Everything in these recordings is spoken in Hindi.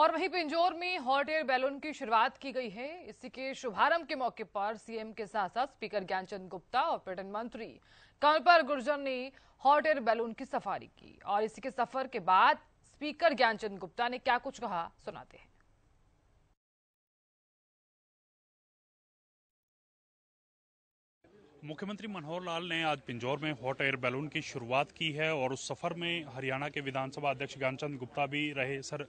और वहीं पिंजौर में हॉट एयर बैलून की शुरुआत की गई है इसी के शुभारंभ के मौके पर सीएम के साथ साथ स्पीकर ज्ञानचंद गुप्ता और पर्यटन मंत्री कंवर गुर्जर ने हॉट एयर बैलून की सफारी की और इसी के सफर के बाद स्पीकर ज्ञानचंद गुप्ता ने क्या कुछ कहा सुनाते हैं मुख्यमंत्री मनोहर लाल ने आज पिंजौर में हॉट एयर बैलून की शुरुआत की है और उस सफर में हरियाणा के विधानसभा अध्यक्ष ज्ञानचंद गुप्ता भी रहे सर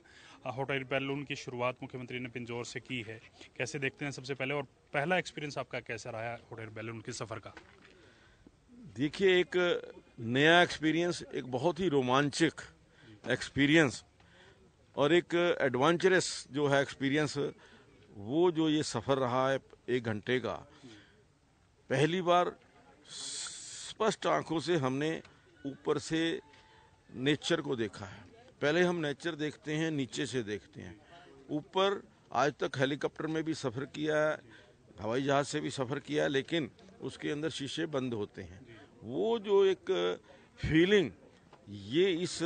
हॉट एयर बैलून की शुरुआत मुख्यमंत्री ने पिंजौर से की है कैसे देखते हैं सबसे पहले और पहला एक्सपीरियंस आपका कैसा रहा है हॉट एयर बैलून के सफर का देखिए एक नया एक्सपीरियंस एक बहुत ही रोमांचक एक्सपीरियंस और एक एडवेंचरस जो है एक्सपीरियंस वो जो ये सफर रहा है एक घंटे का पहली बार स्पष्ट आंखों से हमने ऊपर से नेचर को देखा है पहले हम नेचर देखते हैं नीचे से देखते हैं ऊपर आज तक हेलीकॉप्टर में भी सफ़र किया है हवाई जहाज़ से भी सफ़र किया है लेकिन उसके अंदर शीशे बंद होते हैं वो जो एक फीलिंग ये इस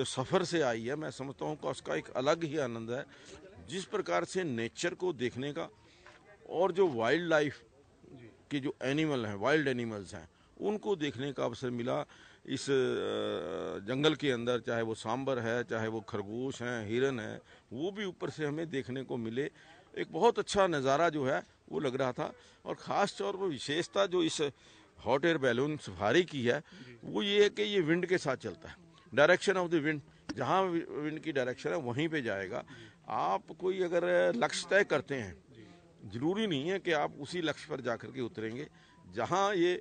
जो सफ़र से आई है मैं समझता हूँ का उसका एक अलग ही आनंद है जिस प्रकार से नेचर को देखने का और जो वाइल्ड लाइफ के जो एनिमल हैं वाइल्ड एनिमल्स हैं उनको देखने का अवसर मिला इस जंगल के अंदर चाहे वो सांबर है चाहे वो खरगोश हैं हिरन है वो भी ऊपर से हमें देखने को मिले एक बहुत अच्छा नज़ारा जो है वो लग रहा था और ख़ास तौर पर विशेषता जो इस हॉट एयर बैलून सफारी की है वो ये है कि ये विंड के साथ चलता है डायरेक्शन ऑफ द विंड जहाँ विंड की डायरेक्शन है वहीं पे जाएगा आप कोई अगर लक्ष्य तय करते हैं जरूरी नहीं है कि आप उसी लक्ष्य पर जाकर के उतरेंगे जहाँ ये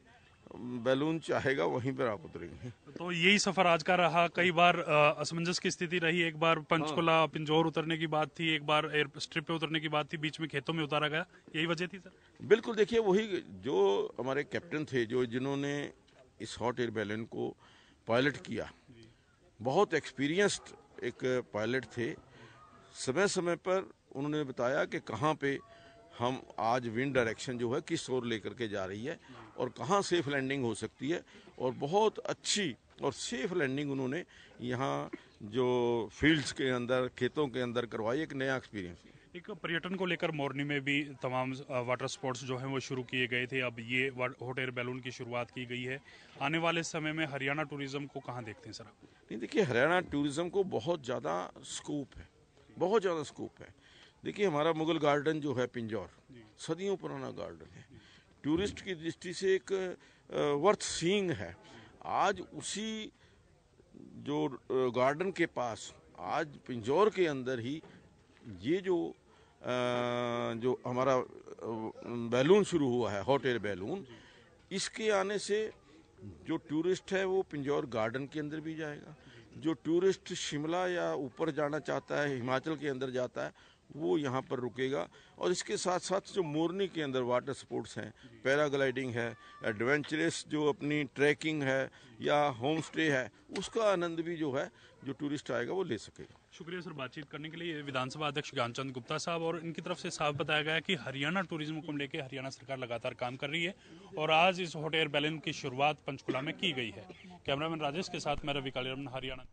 बैलून चाहेगा वहीं पर आप उतरेंगे तो यही सफर आज का रहा कई बार असमंजस की स्थिति रही एक बार पंचकुला हाँ। पिंजौर उतरने की बात थी एक बार एयर स्ट्रिप पे उतरने की बात थी बीच में खेतों में उतारा गया यही वजह थी सर बिल्कुल देखिए वही जो हमारे कैप्टन थे जो जिन्होंने इस हॉट एयर बैलून को पायलट किया बहुत एक्सपीरियंस्ड एक पायलट थे समय समय पर उन्होंने बताया कि कहाँ पे हम आज विंड डायरेक्शन जो है किस ओर लेकर के जा रही है और कहाँ सेफ लैंडिंग हो सकती है और बहुत अच्छी और सेफ लैंडिंग उन्होंने यहाँ जो फील्ड्स के अंदर खेतों के अंदर करवाई एक नया एक्सपीरियंस एक पर्यटन को लेकर मोरनी में भी तमाम वाटर स्पोर्ट्स जो हैं वो शुरू किए गए थे अब ये हॉट एयर बैलून की शुरुआत की गई है आने वाले समय में हरियाणा टूरिज्म को कहाँ देखते हैं सर आप नहीं देखिए हरियाणा टूरिज्म को बहुत ज़्यादा स्कोप है बहुत ज़्यादा स्कोप है देखिए हमारा मुगल गार्डन जो है पिंजौर सदियों पुराना गार्डन है टूरिस्ट की दृष्टि से एक वर्थ सींग है आज उसी जो गार्डन के पास आज पिंजौर के अंदर ही ये जो आ, जो हमारा बैलून शुरू हुआ है हॉट एयर बैलून इसके आने से जो टूरिस्ट है वो पिंजौर गार्डन के अंदर भी जाएगा जो टूरिस्ट शिमला या ऊपर जाना चाहता है हिमाचल के अंदर जाता है वो यहाँ पर रुकेगा और इसके साथ साथ जो मोरनी के अंदर वाटर स्पोर्ट्स हैं पैराग्लाइडिंग है एडवेंचरस जो अपनी ट्रैकिंग है या होम स्टे है उसका आनंद भी जो है जो टूरिस्ट आएगा वो ले सकेगा शुक्रिया सर बातचीत करने के लिए विधानसभा अध्यक्ष ज्ञान चंद गुप्ता साहब और इनकी तरफ से साफ बताया गया कि हरियाणा टूरिज्म को लेकर हरियाणा सरकार लगातार काम कर रही है और आज इस होटेल बैलेंस की शुरुआत पंचकुला में की गई है कैमरामैन राजेश के साथ मैं रवि कालीरमन हरियाणा